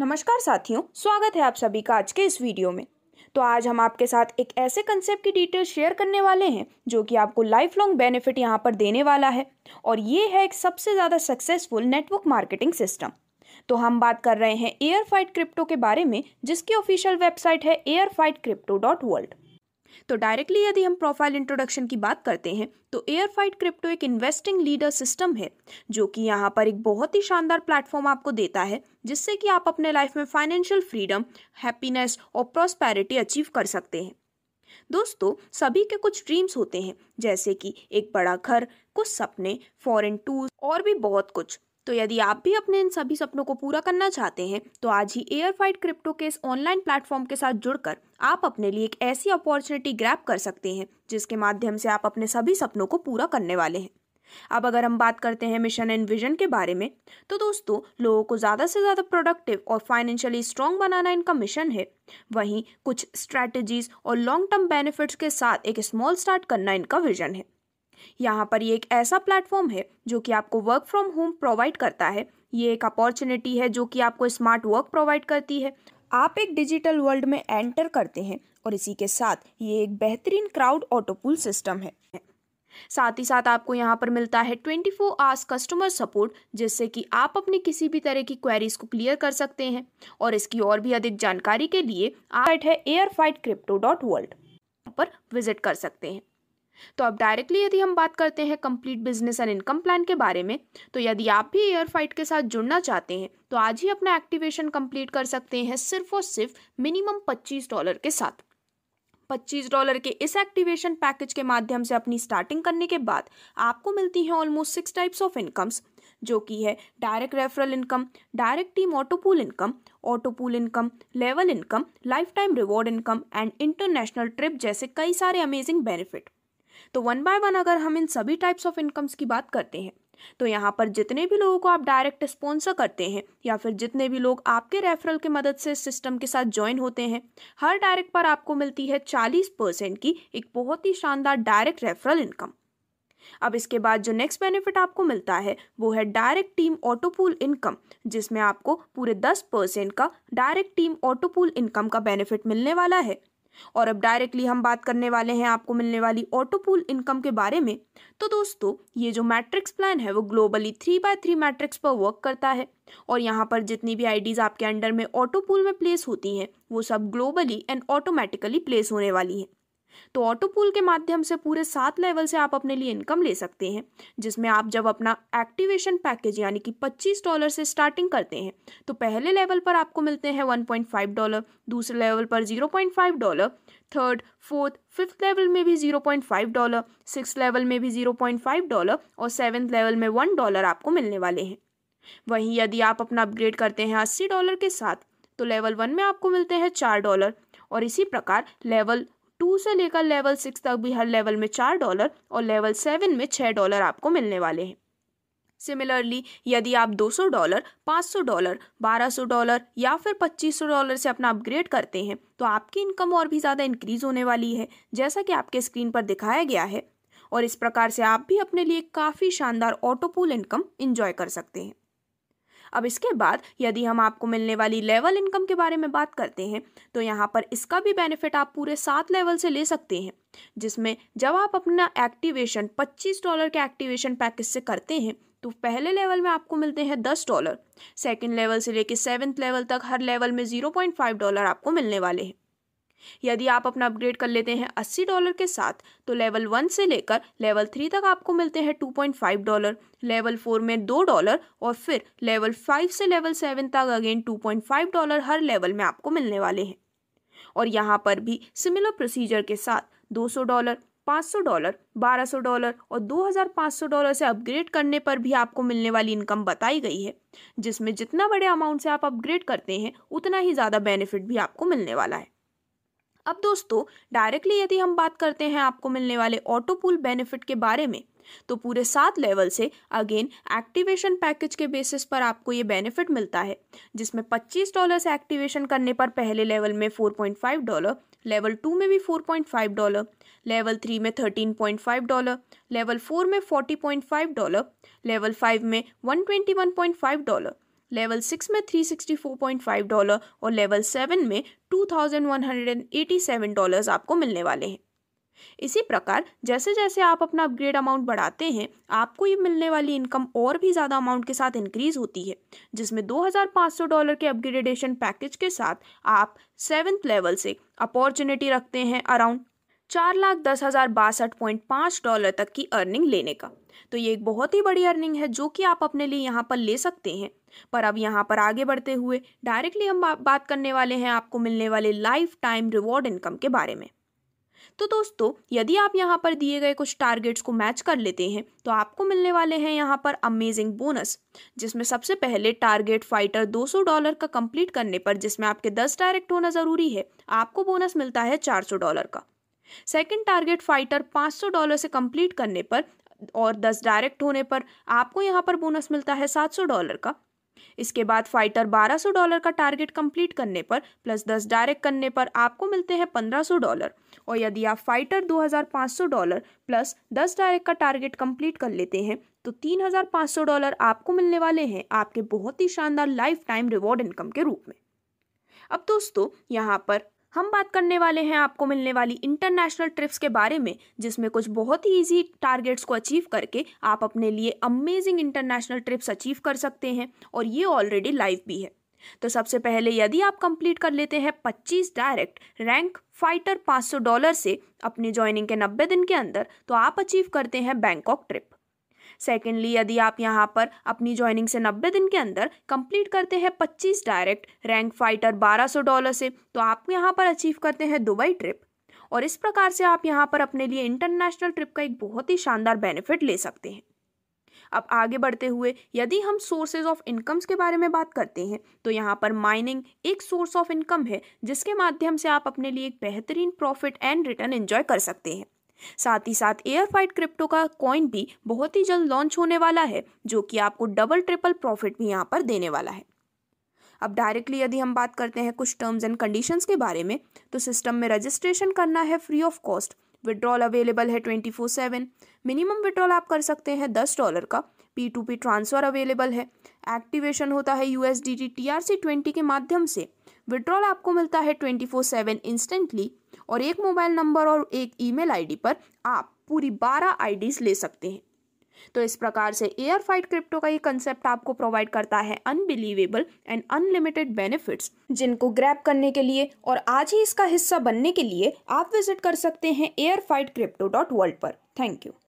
नमस्कार साथियों स्वागत है आप सभी का आज के इस वीडियो में तो आज हम आपके साथ एक ऐसे कंसेप्ट की डिटेल शेयर करने वाले हैं जो कि आपको लाइफ लॉन्ग बेनिफिट यहाँ पर देने वाला है और ये है एक सबसे ज़्यादा सक्सेसफुल नेटवर्क मार्केटिंग सिस्टम तो हम बात कर रहे हैं एयरफाइट क्रिप्टो के बारे में जिसकी ऑफिशियल वेबसाइट है एयरफाइट क्रिप्टो डॉट वर्ल्ड तो डायरेक्टली यदि हम प्रोफाइल इंट्रोडक्शन की बात करते हैं तो एयरफाइट क्रिप्टो एक इन्वेस्टिंग लीडर सिस्टम है जो कि यहाँ पर एक बहुत ही शानदार प्लेटफॉर्म आपको देता है जिससे कि आप अपने लाइफ में फाइनेंशियल फ्रीडम हैप्पीनेस और प्रोस्पैरिटी अचीव कर सकते हैं दोस्तों सभी के कुछ ड्रीम्स होते हैं जैसे कि एक बड़ा घर कुछ सपने फॉरेन टूर्स और भी बहुत कुछ तो यदि आप भी अपने इन सभी सपनों को पूरा करना चाहते हैं तो आज ही एयरफाइट क्रिप्टो के इस ऑनलाइन प्लेटफॉर्म के साथ जुड़कर आप अपने लिए एक ऐसी अपॉर्चुनिटी ग्रैप कर सकते हैं जिसके माध्यम से आप अपने सभी सपनों को पूरा करने वाले हैं अब अगर हम बात करते हैं मिशन एंड विजन के बारे में तो दोस्तों लोगों को ज़्यादा से ज़्यादा प्रोडक्टिव और फाइनेंशियली स्ट्रांग बनाना इनका मिशन है वहीं कुछ स्ट्रैटेजीज और लॉन्ग टर्म बेनिफिट्स के साथ एक स्मॉल स्टार्ट करना इनका विजन है यहाँ पर ये एक ऐसा प्लेटफॉर्म है जो कि आपको वर्क फ्रॉम होम प्रोवाइड करता है ये एक अपॉर्चुनिटी है जो कि आपको स्मार्ट वर्क प्रोवाइड करती है आप एक डिजिटल वर्ल्ड में एंटर करते हैं और इसी के साथ ये एक बेहतरीन क्राउड ऑटोपूल सिस्टम है साथ ही साथ आपको यहाँ पर मिलता है 24 फोर आवर्स कस्टमर सपोर्ट जिससे कि आप अपनी किसी भी तरह की क्वेरीज को क्लियर कर सकते हैं और इसकी और भी अधिक जानकारी के लिए आप है air fight crypto dot world पर विजिट कर सकते हैं तो अब डायरेक्टली यदि हम बात करते हैं complete business and income plan के बारे में तो यदि आप भी एयर फाइट के साथ जुड़ना चाहते हैं तो आज ही अपना एक्टिवेशन कंप्लीट कर सकते हैं सिर्फ और सिर्फ मिनिमम पच्चीस डॉलर के साथ पच्चीस डॉलर के इस एक्टिवेशन पैकेज के माध्यम से अपनी स्टार्टिंग करने के बाद आपको मिलती हैं almost six types of incomes जो कि है direct referral income direct team autopool income autopool income level income life time reward income and international trip जैसे कई सारे अमेजिंग बेनिफिट तो वन बाय वन अगर हम इन सभी टाइप्स ऑफ इनकम्स की बात करते हैं तो यहाँ पर जितने भी लोगों को आप डायरेक्ट स्पॉन्सर करते हैं या फिर जितने भी लोग आपके रेफरल के मदद से सिस्टम के साथ ज्वाइन होते हैं हर डायरेक्ट पर आपको मिलती है चालीस परसेंट की एक बहुत ही शानदार डायरेक्ट रेफरल इनकम अब इसके बाद जो नेक्स्ट बेनिफिट आपको मिलता है वो है डायरेक्ट टीम ऑटोपूल इनकम जिसमें आपको पूरे दस परसेंट का डायरेक्ट टीम ऑटोपूल इनकम का बेनिफिट मिलने वाला है और अब डायरेक्टली हम बात करने वाले हैं आपको मिलने वाली ऑटो पूल इनकम के बारे में तो दोस्तों ये जो मैट्रिक्स प्लान है वो globally three by three matrix पर वर्क करता है और यहाँ पर जितनी भी आईडीज़ आपके अंडर में ऑटो पूल में प्लेस होती हैं वो सब ग्लोबली एंड ऑटोमेटिकली प्लेस होने वाली हैं तो ऑटो पुल के माध्यम से पूरे सात लेवल से आप अपने लिए इनकम ले सकते हैं जिसमें आप जब अपना एक्टिवेशन पैकेज यानी कि पच्चीस डॉलर से स्टार्टिंग करते हैं तो पहले लेवल पर आपको मिलते हैं वन डॉलर दूसरे लेवल पर zero dollar third fourth fifth level में भी zero point five dollar six level में भी जीरो पॉइंट फाइव डॉलर और सेवन्थ लेवल में वन डॉलर आपको मिलने वाले हैं वहीं यदि आप अपना अपग्रेड करते हैं अस्सी डॉलर के साथ तो लेवल वन में आपको मिलते हैं चार डॉलर और इसी प्रकार लेवल टू से लेकर लेवल सिक्स तक भी हर लेवल में चार डॉलर और लेवल सेवन में छः डॉलर आपको मिलने वाले हैं सिमिलरली यदि आप 200 डॉलर 500 डॉलर 1200 डॉलर या फिर 2500 डॉलर से अपना अपग्रेड करते हैं तो आपकी इनकम और भी ज़्यादा इंक्रीज़ होने वाली है जैसा कि आपके स्क्रीन पर दिखाया गया है और इस प्रकार से आप भी अपने लिए काफ़ी शानदार ऑटोपूल इनकम इन्जॉय कर सकते हैं अब इसके बाद यदि हम आपको मिलने वाली लेवल इनकम के बारे में बात करते हैं तो यहाँ पर इसका भी बेनिफिट आप पूरे सात लेवल से ले सकते हैं जिसमें जब आप अपना एक्टिवेशन पच्चीस डॉलर के एक्टिवेशन पैकेज से करते हैं तो पहले लेवल में आपको मिलते हैं दस डॉलर सेकेंड लेवल से लेकर सेवन्थ लेवल तक हर लेवल में ज़ीरो पॉइंट फाइव डॉलर आपको मिलने वाले हैं यदि आप अपना अपग्रेड कर लेते हैं अस्सी डॉलर के साथ तो लेवल वन से लेकर लेवल थ्री तक आपको मिलते हैं two point five dollar level four में दो डॉलर और फिर लेवल फाइव से लेवल सेवन तक again two point five dollar हर लेवल में आपको मिलने वाले हैं और यहाँ पर भी सिमिलर प्रोसीजर के साथ दो सौ डॉलर सौ डॉलर सौ डॉलर और सौ डॉलर से अपग्रेड करने पर भी आपको मिलने वाली इनकम बताई गई है जिसमें जितना बड़े अमाउंट से आप अपग्रेड करते हैं उतना ही ज़्यादा बेनिफिट भी आपको मिलने वाला है अब दोस्तों डायरेक्टली यदि हम बात करते हैं आपको मिलने वाले ऑटो पूल बेनिफिट के बारे में तो पूरे सात लेवल से अगेन एक्टिवेशन पैकेज के बेसिस पर आपको ये बेनिफिट मिलता है जिसमें 25 डॉलर से एक्टिवेशन करने पर पहले लेवल में 4.5 डॉलर लेवल टू में भी 4.5 डॉलर लेवल थ्री में 13.5 डॉलर लेवल फोर में 40.5 डॉलर लेवल फाइव में 121.5 डॉलर लेवल सिक्स में 364.5 डॉलर और लेवल सेवन में 2,187 डॉलर्स आपको मिलने वाले हैं इसी प्रकार जैसे जैसे आप अपना अपग्रेड अमाउंट बढ़ाते हैं आपको ये मिलने वाली इनकम और भी ज़्यादा अमाउंट के साथ इंक्रीज होती है जिसमें 2,500 डॉलर के अपग्रेडेशन पैकेज के साथ आप सेवन्थ लेवल से अपॉर्चुनिटी रखते हैं अराउंड चार लाख दस हज़ार बासठ पॉइंट पाँच डॉलर तक की अर्निंग लेने का तो ये एक बहुत ही बड़ी अर्निंग है जो कि आप अपने लिए यहाँ पर ले सकते हैं पर अब यहाँ पर आगे बढ़ते हुए डायरेक्टली हम बात करने वाले हैं आपको मिलने वाले लाइफ टाइम रिवॉर्ड इनकम के बारे में तो दोस्तों यदि आप यहाँ पर दिए गए कुछ टारगेट्स को मैच कर लेते हैं तो आपको मिलने वाले हैं यहाँ पर अमेजिंग बोनस जिसमें सबसे पहले टारगेट फाइटर 200 डॉलर का कंप्लीट करने पर जिसमें आपके 10 डायरेक्ट होना ज़रूरी है आपको बोनस मिलता है 400 डॉलर का सेकंड टारगेट फाइटर 500 डॉलर से कंप्लीट करने पर और 10 डायरेक्ट होने पर आपको यहाँ पर बोनस मिलता है 700 डॉलर का इसके बाद फाइटर 1200 डॉलर का टारगेट कंप्लीट करने पर प्लस 10 डायरेक्ट करने पर आपको मिलते हैं 1500 डॉलर और यदि आप फाइटर 2500 डॉलर प्लस 10 डायरेक्ट का टारगेट कंप्लीट कर लेते हैं तो 3500 डॉलर आपको मिलने वाले हैं आपके बहुत ही शानदार लाइफ टाइम रिवॉर्ड इनकम के रूप में अब दोस्तों यहाँ पर हम बात करने वाले हैं आपको मिलने वाली इंटरनेशनल ट्रिप्स के बारे में जिसमें कुछ बहुत ही ईजी टारगेट्स को अचीव करके आप अपने लिए अमेजिंग इंटरनेशनल ट्रिप्स अचीव कर सकते हैं और ये ऑलरेडी लाइव भी है तो सबसे पहले यदि आप कंप्लीट कर लेते हैं 25 डायरेक्ट रैंक फाइटर 500 डॉलर से अपनी ज्वाइनिंग के 90 दिन के अंदर तो आप अचीव करते हैं बैंकॉक ट्रिप सेकेंडली यदि आप यहाँ पर अपनी ज्वाइनिंग से नब्बे दिन के अंदर कंप्लीट करते हैं पच्चीस डायरेक्ट रैंक फाइटर बारह सौ डॉलर से तो आप यहाँ पर अचीव करते हैं दुबई ट्रिप और इस प्रकार से आप यहाँ पर अपने लिए इंटरनेशनल ट्रिप का एक बहुत ही शानदार बेनिफिट ले सकते हैं अब आगे बढ़ते हुए यदि हम सोर्सेज ऑफ इनकम्स के बारे में बात करते हैं तो यहाँ पर माइनिंग एक सोर्स ऑफ इनकम है जिसके माध्यम से आप अपने लिए एक बेहतरीन प्रॉफिट एंड रिटर्न एंजॉय कर सकते हैं साथ ही साथ एयरफाइट क्रिप्टो का कॉइन भी बहुत ही जल्द लॉन्च होने वाला है जो कि आपको डबल ट्रिपल प्रॉफिट भी यहाँ पर देने वाला है अब डायरेक्टली यदि हम बात करते हैं कुछ टर्म्स एंड कंडीशंस के बारे में तो सिस्टम में रजिस्ट्रेशन करना है free of cost withdrawal available है twenty four seven minimum withdrawal आप कर सकते हैं दस डॉलर का P two P transfer available है एक्टिवेशन होता है U S D T T R C twenty के माध्यम से विड्रॉल आपको मिलता है ट्वेंटी फोर सेवन इंस्टेंटली और एक मोबाइल नंबर और एक ईमेल आईडी पर आप पूरी बारह डीज ले सकते हैं तो इस प्रकार से एयर फाइट क्रिप्टो का ये कंसेप्ट आपको प्रोवाइड करता है अनबिलीवेबल एंड अनलिमिटेड बेनिफिट्स जिनको ग्रैप करने के लिए और आज ही इसका हिस्सा बनने के लिए आप विजिट कर सकते हैं air fight crypto dot world पर थैंक यू